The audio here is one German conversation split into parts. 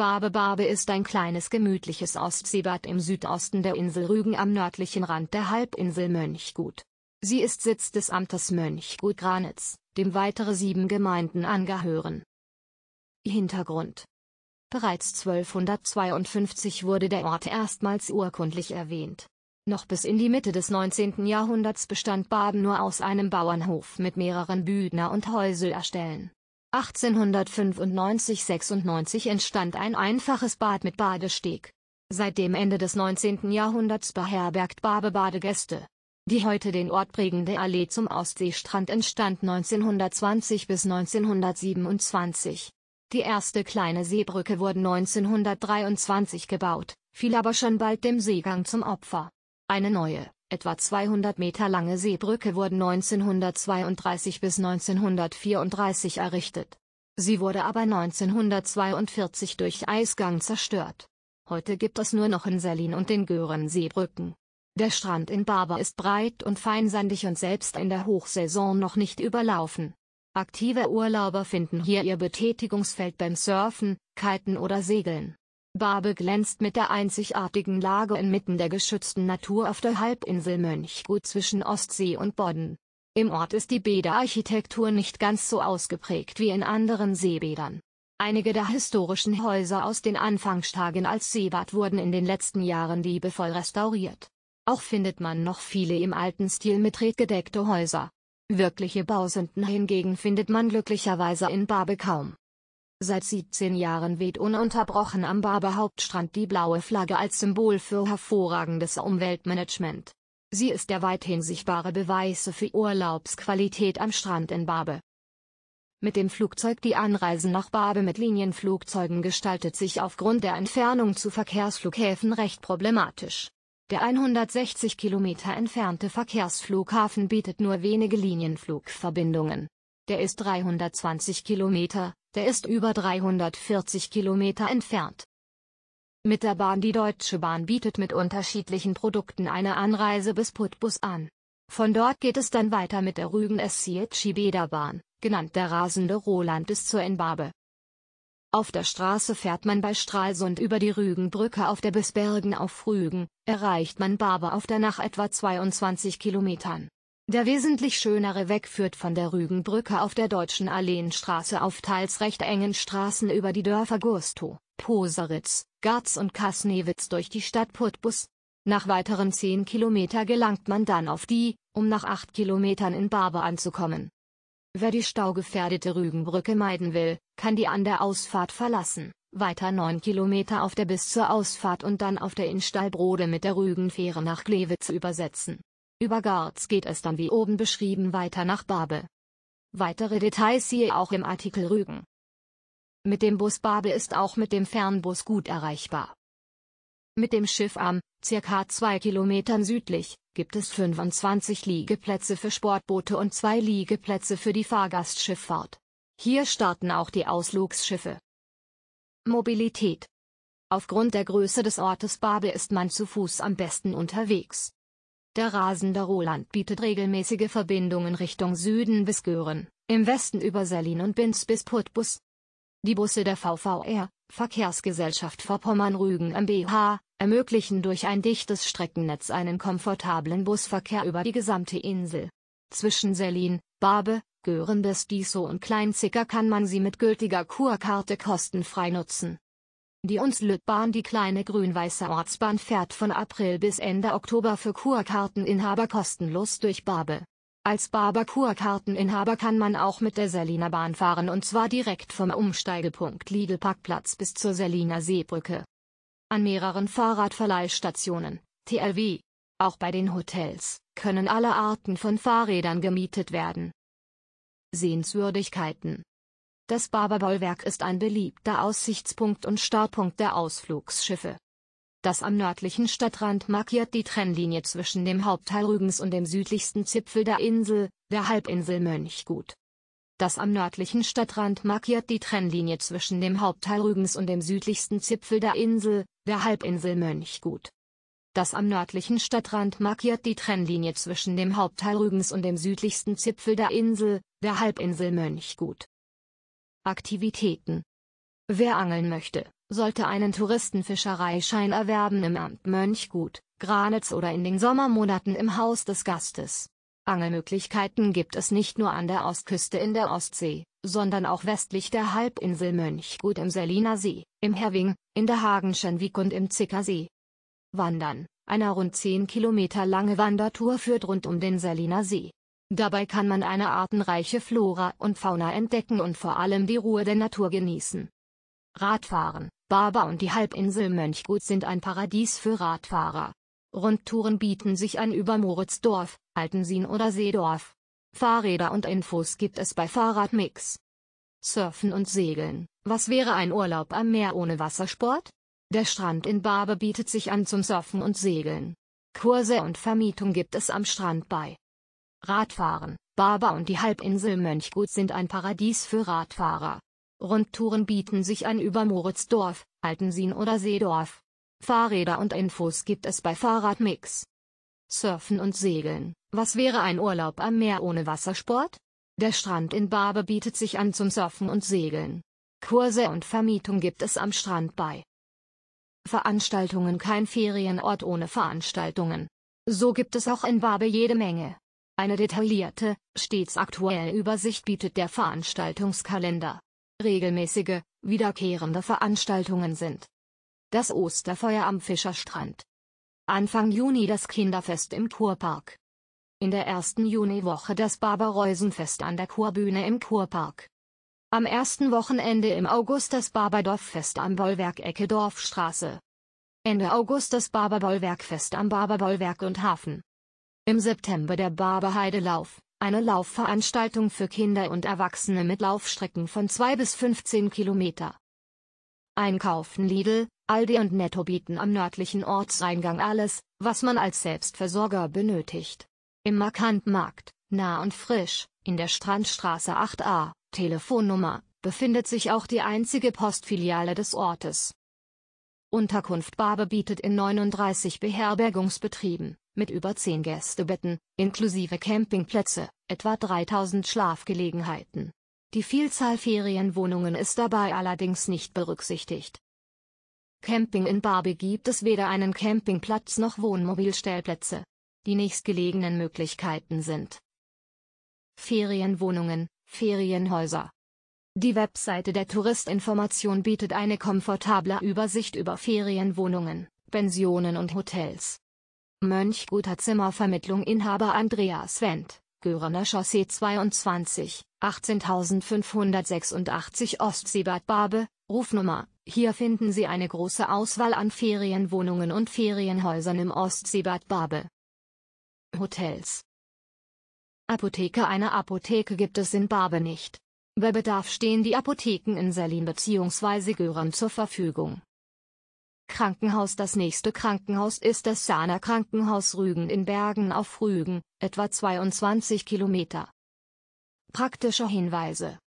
Barbe Barbe ist ein kleines gemütliches Ostseebad im Südosten der Insel Rügen am nördlichen Rand der Halbinsel Mönchgut. Sie ist Sitz des Amtes Mönchgut-Granitz, dem weitere sieben Gemeinden angehören. Hintergrund Bereits 1252 wurde der Ort erstmals urkundlich erwähnt. Noch bis in die Mitte des 19. Jahrhunderts bestand Baden nur aus einem Bauernhof mit mehreren Büdner- und Häuselerstellen. 1895-96 entstand ein einfaches Bad mit Badesteg. Seit dem Ende des 19. Jahrhunderts beherbergt Barbe Badegäste. Die heute den Ort prägende Allee zum Ostseestrand entstand 1920 bis 1927. Die erste kleine Seebrücke wurde 1923 gebaut, fiel aber schon bald dem Seegang zum Opfer. Eine neue, etwa 200 Meter lange Seebrücke wurden 1932 bis 1934 errichtet. Sie wurde aber 1942 durch Eisgang zerstört. Heute gibt es nur noch in Sellin und den Göhren Seebrücken. Der Strand in Barber ist breit und feinsandig und selbst in der Hochsaison noch nicht überlaufen. Aktive Urlauber finden hier ihr Betätigungsfeld beim Surfen, Kiten oder Segeln. Barbe glänzt mit der einzigartigen Lage inmitten der geschützten Natur auf der Halbinsel Mönchgut zwischen Ostsee und Bodden. Im Ort ist die Bäderarchitektur nicht ganz so ausgeprägt wie in anderen Seebädern. Einige der historischen Häuser aus den Anfangstagen als Seebad wurden in den letzten Jahren liebevoll restauriert. Auch findet man noch viele im alten Stil mit Red gedeckte Häuser. Wirkliche Bausünden hingegen findet man glücklicherweise in Barbe kaum. Seit 17 Jahren weht ununterbrochen am Barber Hauptstrand die blaue Flagge als Symbol für hervorragendes Umweltmanagement. Sie ist der weithin sichtbare Beweis für Urlaubsqualität am Strand in Barbe. Mit dem Flugzeug Die Anreisen nach Barbe mit Linienflugzeugen gestaltet sich aufgrund der Entfernung zu Verkehrsflughäfen recht problematisch. Der 160 Kilometer entfernte Verkehrsflughafen bietet nur wenige Linienflugverbindungen der ist 320 Kilometer, der ist über 340 Kilometer entfernt. Mit der Bahn Die Deutsche Bahn bietet mit unterschiedlichen Produkten eine Anreise bis Putbus an. Von dort geht es dann weiter mit der Rügen Schibeda Bahn, genannt der rasende Roland bis zur Enbabe. Auf der Straße fährt man bei Stralsund über die Rügenbrücke auf der Bisbergen auf Rügen, erreicht man Barbe auf der nach etwa 22 Kilometern. Der wesentlich schönere Weg führt von der Rügenbrücke auf der Deutschen Alleenstraße auf teils recht engen Straßen über die Dörfer Gustow, Poseritz, Garz und Kasnewitz durch die Stadt Putbus. Nach weiteren 10 Kilometer gelangt man dann auf die, um nach 8 Kilometern in Barbe anzukommen. Wer die staugefährdete Rügenbrücke meiden will, kann die an der Ausfahrt verlassen, weiter 9 Kilometer auf der bis zur Ausfahrt und dann auf der Installbrode mit der Rügenfähre nach Glewitz übersetzen. Über Garz geht es dann wie oben beschrieben weiter nach Barbe. Weitere Details siehe auch im Artikel Rügen. Mit dem Bus Barbe ist auch mit dem Fernbus gut erreichbar. Mit dem Schiff am, circa 2 Kilometern südlich, gibt es 25 Liegeplätze für Sportboote und zwei Liegeplätze für die Fahrgastschifffahrt. Hier starten auch die Ausflugsschiffe. Mobilität Aufgrund der Größe des Ortes Barbe ist man zu Fuß am besten unterwegs. Der rasende Roland bietet regelmäßige Verbindungen Richtung Süden bis Göhren, im Westen über Sellin und Binz bis Putbus. Die Busse der VVR, Verkehrsgesellschaft Vorpommern-Rügen mbH, ermöglichen durch ein dichtes Streckennetz einen komfortablen Busverkehr über die gesamte Insel. Zwischen Sellin, Barbe, Göhren bis Diso und Kleinzicker kann man sie mit gültiger Kurkarte kostenfrei nutzen. Die Unslüttbahn Die kleine grün-weiße Ortsbahn fährt von April bis Ende Oktober für Kurkarteninhaber kostenlos durch Barbe. Als Barber Kurkarteninhaber kann man auch mit der Seliner Bahn fahren und zwar direkt vom Umsteigepunkt Lidl Parkplatz bis zur Seliner Seebrücke. An mehreren Fahrradverleihstationen, TLW, auch bei den Hotels, können alle Arten von Fahrrädern gemietet werden. Sehenswürdigkeiten das Barberbollwerk ist ein beliebter Aussichtspunkt und Startpunkt der Ausflugsschiffe. Das am nördlichen Stadtrand markiert die Trennlinie zwischen dem Hauptteil Rügens und dem südlichsten Zipfel der Insel, der Halbinsel Mönchgut. Das am nördlichen Stadtrand markiert die Trennlinie zwischen dem Hauptteil Rügens und dem südlichsten Zipfel der Insel, der Halbinsel Mönchgut. Das am nördlichen Stadtrand markiert die Trennlinie zwischen dem Hauptteil Rügens und dem südlichsten Zipfel der Insel, der Halbinsel Mönchgut. Aktivitäten Wer angeln möchte, sollte einen Touristenfischereischein erwerben im Amt Mönchgut, Granitz oder in den Sommermonaten im Haus des Gastes. Angelmöglichkeiten gibt es nicht nur an der Ostküste in der Ostsee, sondern auch westlich der Halbinsel Mönchgut im Seliner See, im Herwing, in der Hagenschen Wiek und im Zickersee. Wandern, eine rund 10 Kilometer lange Wandertour führt rund um den Seliner See, Dabei kann man eine artenreiche Flora und Fauna entdecken und vor allem die Ruhe der Natur genießen. Radfahren, Barber und die Halbinsel Mönchgut sind ein Paradies für Radfahrer. Rundtouren bieten sich an über Moritzdorf, Altensin oder Seedorf. Fahrräder und Infos gibt es bei Fahrradmix. Surfen und Segeln, was wäre ein Urlaub am Meer ohne Wassersport? Der Strand in Barbe bietet sich an zum Surfen und Segeln. Kurse und Vermietung gibt es am Strand bei Radfahren, Barber und die Halbinsel Mönchgut sind ein Paradies für Radfahrer. Rundtouren bieten sich an über Moritzdorf, Altensien oder Seedorf. Fahrräder und Infos gibt es bei Fahrradmix. Surfen und Segeln. Was wäre ein Urlaub am Meer ohne Wassersport? Der Strand in Barbe bietet sich an zum Surfen und Segeln. Kurse und Vermietung gibt es am Strand bei. Veranstaltungen Kein Ferienort ohne Veranstaltungen. So gibt es auch in Barbe jede Menge. Eine detaillierte, stets aktuelle Übersicht bietet der Veranstaltungskalender. Regelmäßige, wiederkehrende Veranstaltungen sind das Osterfeuer am Fischerstrand. Anfang Juni das Kinderfest im Kurpark. In der ersten Juniwoche das Barbareusenfest an der Kurbühne im Kurpark. Am ersten Wochenende im August das Barberdorffest am Bollwerk Ecke Dorfstraße. Ende August das Barberbollwerkfest am Barberbollwerk und Hafen. Im September der Barberheidelauf, eine Laufveranstaltung für Kinder und Erwachsene mit Laufstrecken von 2 bis 15 Kilometer. Einkaufen Lidl, Aldi und Netto bieten am nördlichen Ortseingang alles, was man als Selbstversorger benötigt. Im Markantmarkt, nah und frisch, in der Strandstraße 8a, Telefonnummer, befindet sich auch die einzige Postfiliale des Ortes. Unterkunft Barbe bietet in 39 Beherbergungsbetrieben, mit über 10 Gästebetten, inklusive Campingplätze, etwa 3000 Schlafgelegenheiten. Die Vielzahl Ferienwohnungen ist dabei allerdings nicht berücksichtigt. Camping in Barbie gibt es weder einen Campingplatz noch Wohnmobilstellplätze. Die nächstgelegenen Möglichkeiten sind Ferienwohnungen, Ferienhäuser. Die Webseite der Touristinformation bietet eine komfortable Übersicht über Ferienwohnungen, Pensionen und Hotels. Mönchguter Zimmervermittlung Inhaber Andreas Wendt, Görener Chaussee 22, 18586 Ostseebad Barbe, Rufnummer. Hier finden Sie eine große Auswahl an Ferienwohnungen und Ferienhäusern im Ostseebad Barbe. Hotels Apotheke Eine Apotheke gibt es in Barbe nicht. Bei Bedarf stehen die Apotheken in Selin bzw. Gören zur Verfügung. Krankenhaus Das nächste Krankenhaus ist das Sana Krankenhaus Rügen in Bergen auf Rügen, etwa 22 Kilometer. Praktische Hinweise.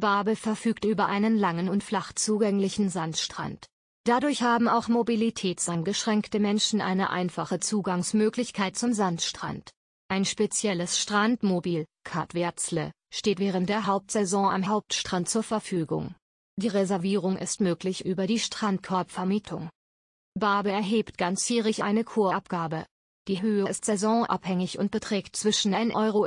Babel verfügt über einen langen und flach zugänglichen Sandstrand. Dadurch haben auch mobilitätsangeschränkte Menschen eine einfache Zugangsmöglichkeit zum Sandstrand. Ein spezielles Strandmobil, Kartwärzle, steht während der Hauptsaison am Hauptstrand zur Verfügung. Die Reservierung ist möglich über die Strandkorbvermietung. Barbe erhebt ganzjährig eine Kurabgabe. Die Höhe ist saisonabhängig und beträgt zwischen 1,80 Euro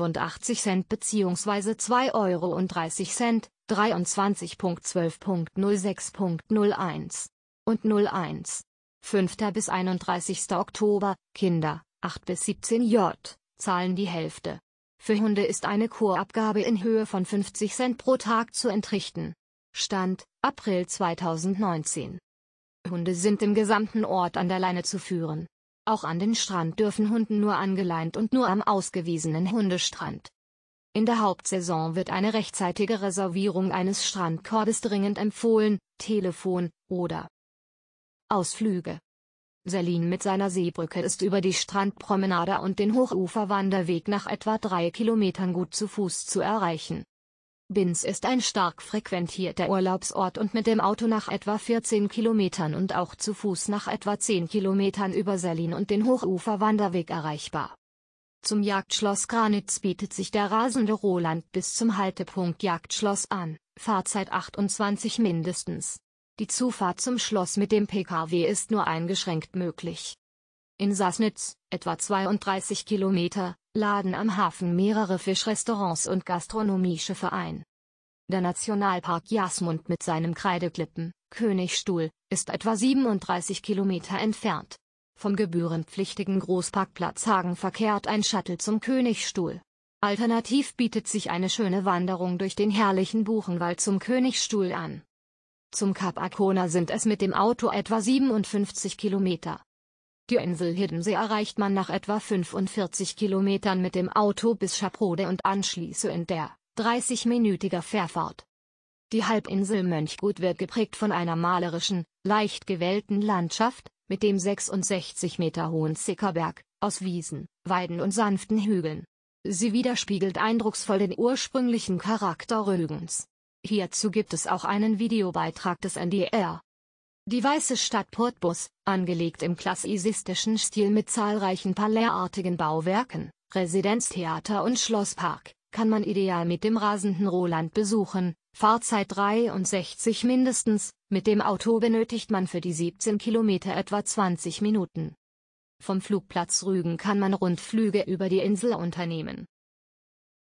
bzw. 2,30 Euro, 23.12.06.01 und 01. 5. bis 31. Oktober, Kinder, 8 bis 17 J, zahlen die Hälfte. Für Hunde ist eine Kurabgabe in Höhe von 50 Cent pro Tag zu entrichten. Stand, April 2019. Hunde sind im gesamten Ort an der Leine zu führen. Auch an den Strand dürfen Hunden nur angeleint und nur am ausgewiesenen Hundestrand. In der Hauptsaison wird eine rechtzeitige Reservierung eines Strandkorbes dringend empfohlen, Telefon, oder Ausflüge. Selin mit seiner Seebrücke ist über die Strandpromenade und den Hochuferwanderweg nach etwa drei Kilometern gut zu Fuß zu erreichen. Binz ist ein stark frequentierter Urlaubsort und mit dem Auto nach etwa 14 Kilometern und auch zu Fuß nach etwa 10 Kilometern über Sellin und den Hochuferwanderweg erreichbar. Zum Jagdschloss Granitz bietet sich der rasende Roland bis zum Haltepunkt Jagdschloss an, Fahrzeit 28 mindestens. Die Zufahrt zum Schloss mit dem Pkw ist nur eingeschränkt möglich. In Sassnitz, etwa 32 Kilometer, laden am Hafen mehrere Fischrestaurants und Gastronomieschiffe ein. Der Nationalpark Jasmund mit seinem Kreideklippen, Königstuhl, ist etwa 37 Kilometer entfernt. Vom gebührenpflichtigen Großparkplatz Hagen verkehrt ein Shuttle zum Königstuhl. Alternativ bietet sich eine schöne Wanderung durch den herrlichen Buchenwald zum Königstuhl an. Zum Kap Arkona sind es mit dem Auto etwa 57 Kilometer. Die Insel Hiddensee erreicht man nach etwa 45 Kilometern mit dem Auto bis Schaprode und anschließend der 30-minütiger Fährfahrt. Die Halbinsel Mönchgut wird geprägt von einer malerischen, leicht gewellten Landschaft, mit dem 66 Meter hohen Zickerberg, aus Wiesen, Weiden und sanften Hügeln. Sie widerspiegelt eindrucksvoll den ursprünglichen Charakter Rügens. Hierzu gibt es auch einen Videobeitrag des NDR. Die weiße Stadt Portbus, angelegt im klassizistischen Stil mit zahlreichen palaisartigen Bauwerken, Residenztheater und Schlosspark, kann man ideal mit dem rasenden Roland besuchen, Fahrzeit 63 mindestens, mit dem Auto benötigt man für die 17 Kilometer etwa 20 Minuten. Vom Flugplatz Rügen kann man Rundflüge über die Insel unternehmen.